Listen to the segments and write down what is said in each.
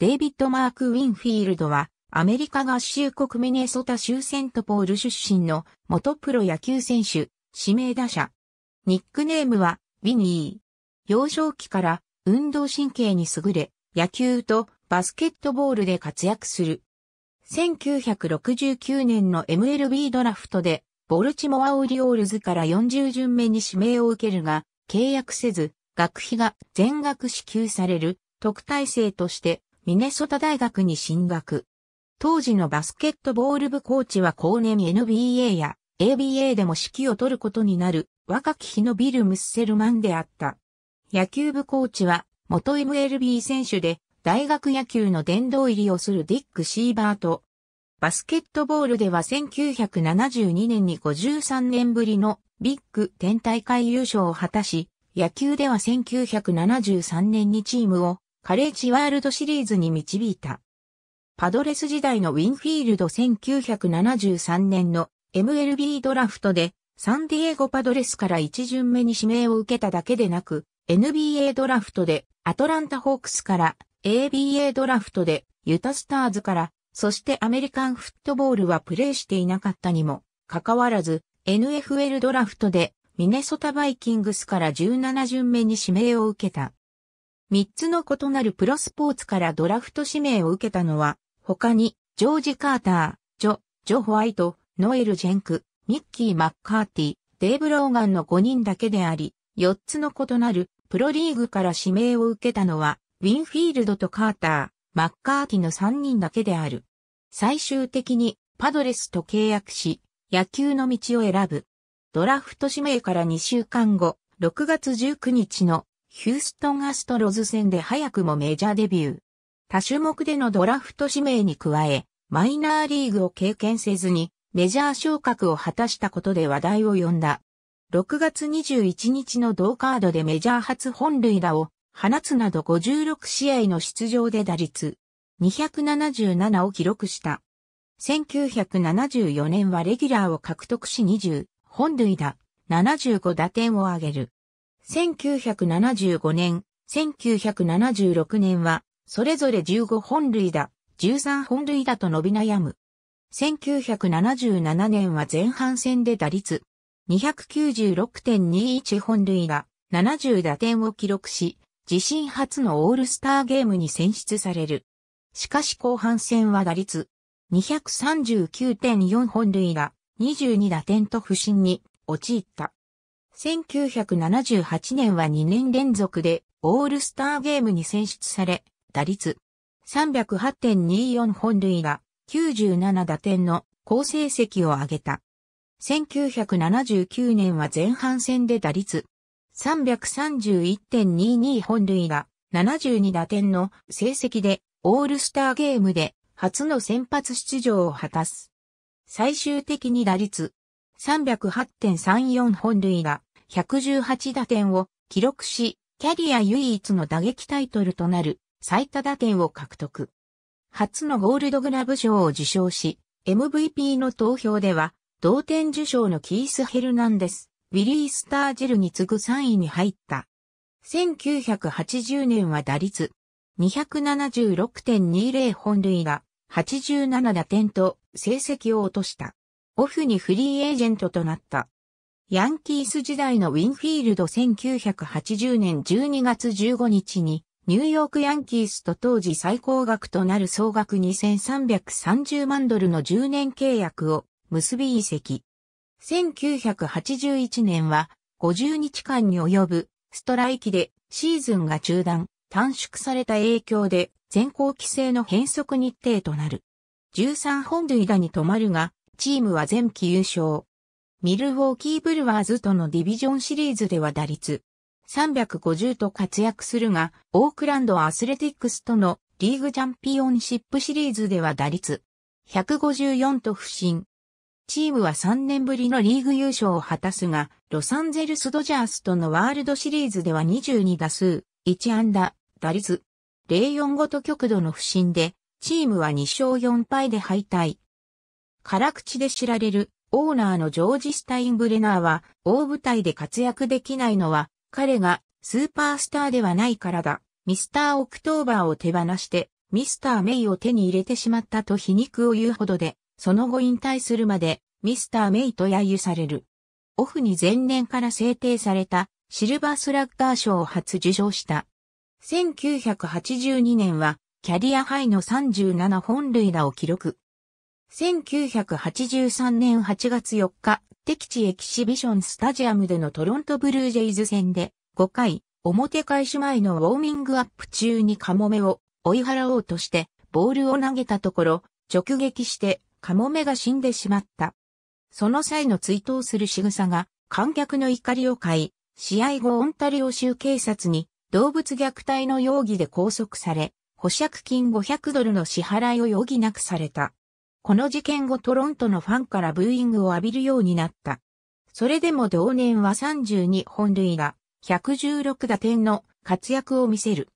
デイビッド・マーク・ウィンフィールドは、アメリカ合衆国ミネソタ州セントポール出身の元プロ野球選手、指名打者。ニックネームは、ビニー。幼少期から運動神経に優れ、野球とバスケットボールで活躍する。1969年の MLB ドラフトで、ボルチモア・オリオールズから40巡目に指名を受けるが、契約せず、学費が全額支給される特待生としてミネソタ大学に進学。当時のバスケットボール部コーチは後年 NBA や ABA でも指揮を取ることになる若き日のビル・ムッセルマンであった。野球部コーチは元 MLB 選手で大学野球の殿堂入りをするディック・シーバーと、バスケットボールでは1972年に53年ぶりのビッグ10大会優勝を果たし、野球では1973年にチームをカレッジワールドシリーズに導いた。パドレス時代のウィンフィールド1973年の MLB ドラフトでサンディエゴパドレスから一巡目に指名を受けただけでなく NBA ドラフトでアトランタホークスから ABA ドラフトでユタスターズからそしてアメリカンフットボールはプレーしていなかったにもかかわらず NFL ドラフトでミネソタバイキングスから17巡目に指名を受けた。3つの異なるプロスポーツからドラフト指名を受けたのは、他に、ジョージ・カーター、ジョ、ジョ・ホワイト、ノエル・ジェンク、ミッキー・マッカーティ、デーブ・ローガンの5人だけであり、4つの異なるプロリーグから指名を受けたのは、ウィンフィールドとカーター、マッカーティの3人だけである。最終的にパドレスと契約し、野球の道を選ぶ。ドラフト指名から2週間後、6月19日のヒューストンアストロズ戦で早くもメジャーデビュー。多種目でのドラフト指名に加え、マイナーリーグを経験せずに、メジャー昇格を果たしたことで話題を呼んだ。6月21日の同カードでメジャー初本塁打を放つなど56試合の出場で打率277を記録した。1974年はレギュラーを獲得し20本塁打75打点を挙げる。1975年、1976年は、それぞれ15本類だ、13本類だと伸び悩む。1977年は前半戦で打率、296.21本塁が70打点を記録し、自身初のオールスターゲームに選出される。しかし後半戦は打率、239.4本塁が22打点と不振に陥った。1978年は2年連続でオールスターゲームに選出され、打率308.24本塁打97打点の好成績を挙げた。1979年は前半戦で打率331.22本塁打72打点の成績でオールスターゲームで初の先発出場を果たす。最終的に打率308.34本塁打118打点を記録し、キャリア唯一の打撃タイトルとなる最多打点を獲得。初のゴールドグラブ賞を受賞し、MVP の投票では、同点受賞のキース・ヘルナンデス、ウィリー・スタージェルに次ぐ3位に入った。1980年は打率276.20本塁打、87打点と成績を落とした。オフにフリーエージェントとなった。ヤンキース時代のウィンフィールド1980年12月15日に、ニューヨークヤンキースと当時最高額となる総額2330万ドルの10年契約を結び移籍。1981年は50日間に及ぶストライキでシーズンが中断、短縮された影響で全校規制の変則日程となる。13本塁打に止まるが、チームは前期優勝。ミルウォーキーブルワーズとのディビジョンシリーズでは打率350と活躍するが、オークランドアスレティックスとのリーグチャンピオンシップシリーズでは打率154と不振。チームは3年ぶりのリーグ優勝を果たすが、ロサンゼルスドジャースとのワールドシリーズでは22打数、1安打、打率045と極度の不振で、チームは2勝4敗で敗退。辛口で知られるオーナーのジョージ・スタインブレナーは、大舞台で活躍できないのは、彼がスーパースターではないからだ。ミスター・オクトーバーを手放して、ミスター・メイを手に入れてしまったと皮肉を言うほどで、その後引退するまで、ミスター・メイと揶揄される。オフに前年から制定された、シルバースラッガー賞を初受賞した。1982年は、キャリアハイの37本塁打を記録。1983年8月4日、敵地エキシビションスタジアムでのトロントブルージェイズ戦で5回、表開始前のウォーミングアップ中にカモメを追い払おうとしてボールを投げたところ直撃してカモメが死んでしまった。その際の追悼する仕草が観客の怒りを買い、試合後オンタリオ州警察に動物虐待の容疑で拘束され、保釈金500ドルの支払いを余儀なくされた。この事件後トロントのファンからブーイングを浴びるようになった。それでも同年は32本塁打、116打点の活躍を見せる。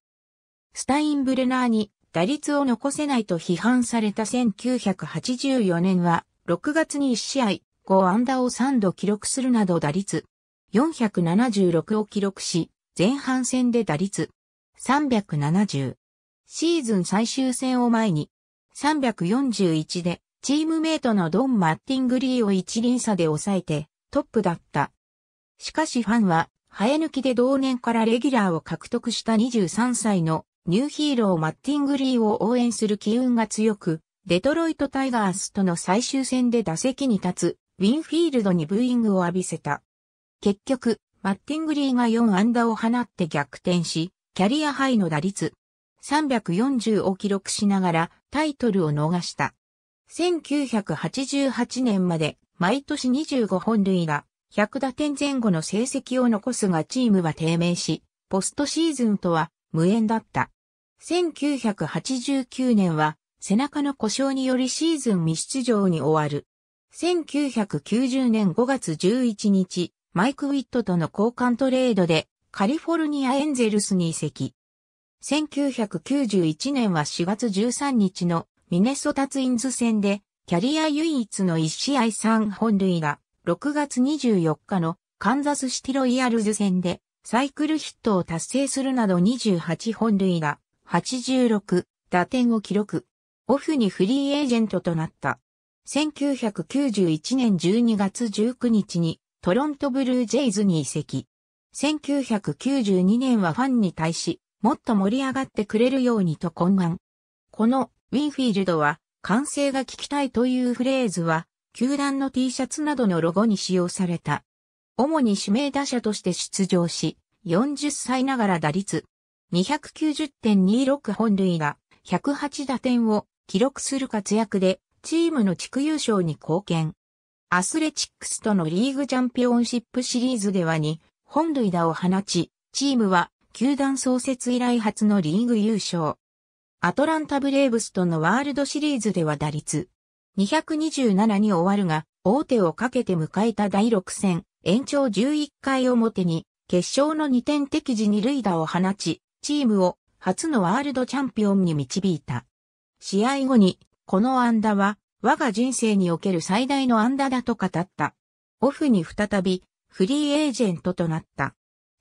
スタインブルナーに打率を残せないと批判された1984年は、6月に1試合5安打を3度記録するなど打率476を記録し、前半戦で打率370。シーズン最終戦を前に341で、チームメイトのドン・マッティングリーを一輪差で抑えて、トップだった。しかしファンは、生え抜きで同年からレギュラーを獲得した23歳のニューヒーローマッティングリーを応援する機運が強く、デトロイトタイガースとの最終戦で打席に立つ、ウィンフィールドにブーイングを浴びせた。結局、マッティングリーが4安打を放って逆転し、キャリアハイの打率340を記録しながら、タイトルを逃した。1988年まで毎年25本塁打、100打点前後の成績を残すがチームは低迷し、ポストシーズンとは無縁だった。1989年は背中の故障によりシーズン未出場に終わる。1990年5月11日、マイク・ウィットとの交換トレードでカリフォルニア・エンゼルスに移籍。1991年は4月13日のミネソタツインズ戦で、キャリア唯一の1試合3本塁打、6月24日のカンザスシティロイヤルズ戦で、サイクルヒットを達成するなど28本塁打、86打点を記録。オフにフリーエージェントとなった。1991年12月19日にトロントブルージェイズに移籍。1992年はファンに対しもっと盛り上がってくれるようにと懇願。このウィンフィールドは歓声が聞きたいというフレーズは球団の T シャツなどのロゴに使用された。主に指名打者として出場し、40歳ながら打率290.26本塁打108打点を記録する活躍でチームの地区優勝に貢献。アスレチックスとのリーグチャンピオンシップシリーズでは2本塁打を放ち、チームは球団創設以来初のリーグ優勝。アトランタブレーブスとのワールドシリーズでは打率227に終わるが、大手をかけて迎えた第6戦、延長11回表に、決勝の2点敵時に塁打を放ち、チームを初のワールドチャンピオンに導いた。試合後に、この安打は、我が人生における最大の安打だと語った。オフに再び、フリーエージェントとなった。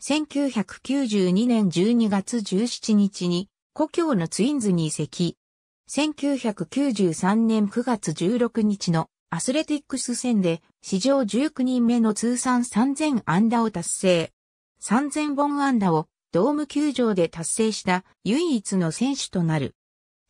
1992年12月17日に故郷のツインズに移籍。1993年9月16日のアスレティックス戦で史上19人目の通算3000安打を達成。3000本安打をドーム球場で達成した唯一の選手となる。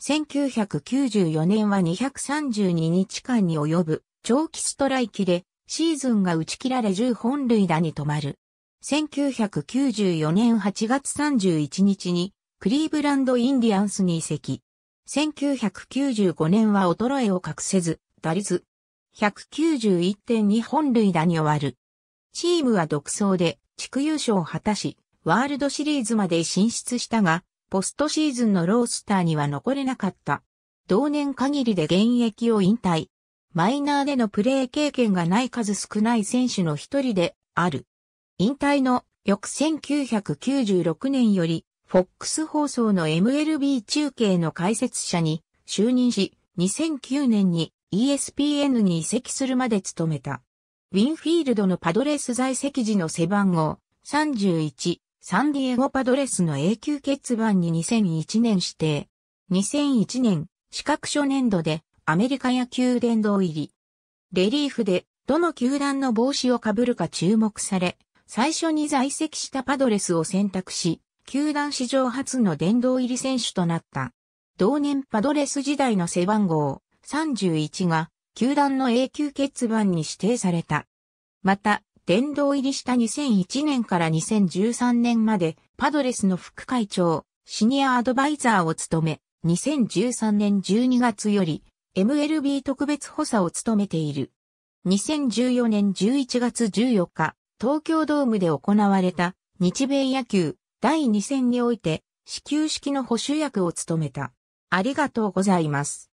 1994年は232日間に及ぶ長期ストライキでシーズンが打ち切られ10本塁打に止まる。1994年8月31日にクリーブランド・インディアンスに移籍。1995年は衰えを隠せず、打率191.2本塁打に終わる。チームは独走で地区優勝を果たし、ワールドシリーズまで進出したが、ポストシーズンのロースターには残れなかった。同年限りで現役を引退。マイナーでのプレー経験がない数少ない選手の一人である。引退の翌1996年より、FOX 放送の MLB 中継の解説者に就任し、2009年に ESPN に移籍するまで務めた。ウィンフィールドのパドレス在籍時の背番号31、サンディエゴパドレスの永久欠番に2001年指定。2001年、資格書年度でアメリカ野球殿堂入り。レリーフでどの球団の帽子をかぶるか注目され、最初に在籍したパドレスを選択し、球団史上初の殿堂入り選手となった。同年パドレス時代の背番号31が球団の永久欠番に指定された。また、殿堂入りした2001年から2013年までパドレスの副会長、シニアアドバイザーを務め、2013年12月より MLB 特別補佐を務めている。2014年11月14日、東京ドームで行われた日米野球第2戦において、始球式の補修役を務めた。ありがとうございます。